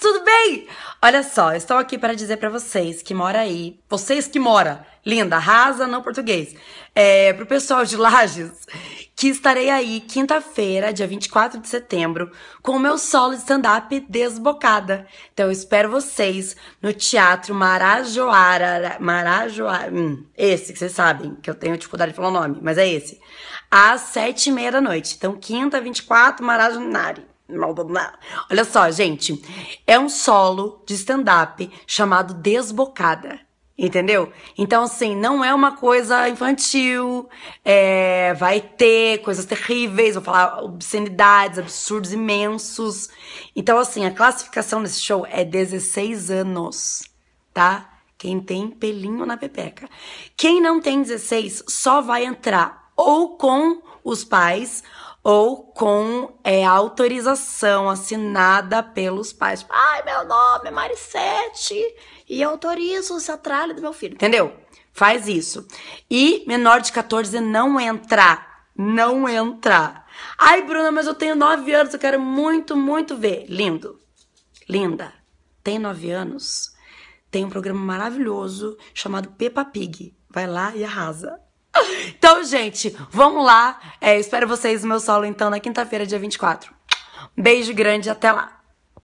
tudo bem? Olha só, estou aqui para dizer para vocês que mora aí, vocês que mora, linda, rasa não português, é, pro pessoal de Lages, que estarei aí quinta-feira, dia 24 de setembro, com o meu solo de stand-up Desbocada. Então eu espero vocês no Teatro Marajoara, Marajoara, hum, esse que vocês sabem, que eu tenho dificuldade de falar o nome, mas é esse, às sete e meia da noite. Então quinta, 24, Marajonari. Olha só, gente. É um solo de stand-up chamado Desbocada. Entendeu? Então, assim, não é uma coisa infantil, é, vai ter coisas terríveis, vou falar obscenidades, absurdos imensos. Então, assim, a classificação desse show é 16 anos, tá? Quem tem pelinho na pepeca. Quem não tem 16 só vai entrar ou com os pais ou com é, autorização assinada pelos pais. Tipo, Ai, meu nome é Maricete e eu autorizo o atralho do meu filho. Entendeu? Faz isso. E menor de 14 não entrar. Não entrar. Ai, Bruna, mas eu tenho 9 anos, eu quero muito, muito ver. Lindo. Linda. Tem 9 anos? Tem um programa maravilhoso chamado Peppa Pig. Vai lá e arrasa. Então, gente, vamos lá. É, espero vocês no meu solo, então, na quinta-feira, dia 24. Beijo grande, até lá.